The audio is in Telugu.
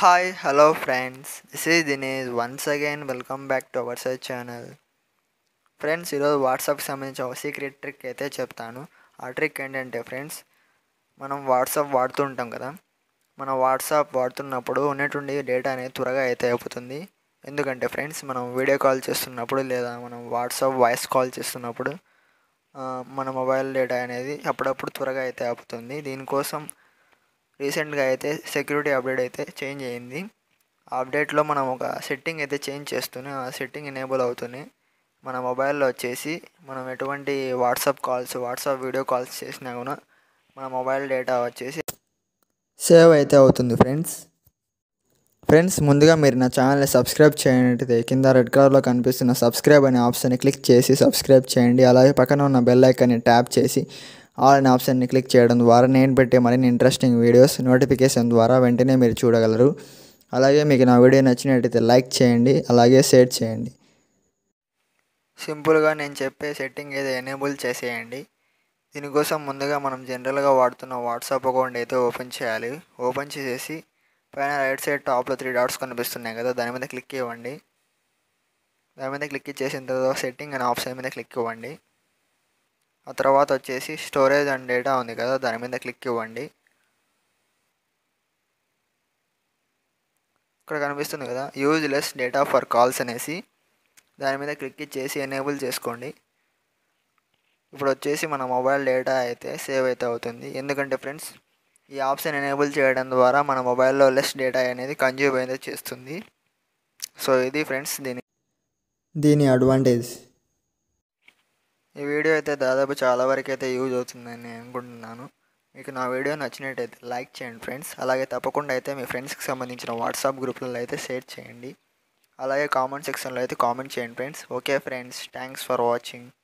hi hello friends this is Dinesh once again welcome back to our side channel friends ఈరోజు వాట్సాప్కి సంబంధించి ఒక సీక్రెట్ ట్రిక్ అయితే చెప్తాను ఆ ట్రిక్ ఏంటంటే ఫ్రెండ్స్ మనం వాట్సాప్ వాడుతుంటాం కదా మనం వాట్సాప్ వాడుతున్నప్పుడు ఉన్నటువంటి డేటా అనేది త్వరగా అయితే అయిపోతుంది ఎందుకంటే ఫ్రెండ్స్ మనం వీడియో కాల్ చేస్తున్నప్పుడు లేదా మనం వాట్సాప్ వాయిస్ కాల్ చేస్తున్నప్పుడు మన మొబైల్ డేటా అనేది అప్పుడప్పుడు త్వరగా అయితే ఆపుతుంది దీనికోసం రీసెంట్గా అయితే సెక్యూరిటీ అప్డేట్ అయితే చేంజ్ అయింది అప్డేట్లో మనం ఒక సెట్టింగ్ అయితే చేంజ్ చేస్తూనే ఆ సెట్టింగ్ ఎనేబుల్ అవుతుంది మన మొబైల్లో వచ్చేసి మనం ఎటువంటి WhatsApp calls WhatsApp video calls చేసినా కూడా మన మొబైల్ డేటా వచ్చేసి సేవ్ అయితే అవుతుంది ఫ్రెండ్స్ ఫ్రెండ్స్ ముందుగా మీరు నా ఛానల్ని సబ్స్క్రైబ్ చేయనట్టయితే కింద రెడ్ కలర్లో కనిపిస్తున్న సబ్స్క్రైబ్ అనే ఆప్షన్ని క్లిక్ చేసి సబ్స్క్రైబ్ చేయండి అలాగే పక్కన ఉన్న బెల్ ఐకాన్ని ట్యాప్ చేసి ఆల్ అనే ఆప్షన్ని క్లిక్ చేయడం ద్వారా నేను పెట్టే మరిన్ని ఇంట్రెస్టింగ్ వీడియోస్ నోటిఫికేషన్ ద్వారా వెంటనే మీరు చూడగలరు అలాగే మీకు నా వీడియో నచ్చినట్టయితే లైక్ చేయండి అలాగే షేర్ చేయండి సింపుల్గా నేను చెప్పే సెట్టింగ్ ఏదో ఎనేబుల్ చేసేయండి దీనికోసం ముందుగా మనం జనరల్గా వాడుతున్న వాట్సాప్ అకౌంట్ అయితే ఓపెన్ చేయాలి ఓపెన్ చేసేసి పైన రైట్ సైడ్ టాప్లో త్రీ డాట్స్ కనిపిస్తున్నాయి కదా దాని మీద క్లిక్ ఇవ్వండి దాని మీద క్లిక్ ఇచ్చేసిన తర్వాత సెట్టింగ్ అండ్ ఆప్షన్ మీద క్లిక్ ఇవ్వండి ఆ తర్వాత వచ్చేసి స్టోరేజ్ అండ్ డేటా ఉంది కదా దాని మీద క్లిక్ ఇవ్వండి ఇక్కడ కనిపిస్తుంది కదా use less data for calls అనేసి దాని మీద క్లిక్ ఇచ్చేసి ఎనేబుల్ చేసుకోండి ఇప్పుడు వచ్చేసి మన మొబైల్ డేటా అయితే సేవ్ అయితే అవుతుంది ఎందుకంటే ఫ్రెండ్స్ ఈ ఆప్షన్ ఎనేబుల్ చేయడం ద్వారా మన మొబైల్లో లెస్ డేటా అనేది కన్జ్యూమ్ అయితే చేస్తుంది సో ఇది ఫ్రెండ్స్ దీని దీని అడ్వాంటేజ్ ఈ వీడియో అయితే దాదాపు చాలా వరకు అయితే యూజ్ అవుతుందని నేను అనుకుంటున్నాను మీకు నా వీడియో నచ్చినట్టయితే లైక్ చేయండి ఫ్రెండ్స్ అలాగే తప్పకుండా అయితే మీ ఫ్రెండ్స్కి సంబంధించిన వాట్సాప్ గ్రూప్లలో అయితే షేర్ చేయండి అలాగే కామెంట్ సెక్షన్లో అయితే కామెంట్ చేయండి friends okay friends thanks for watching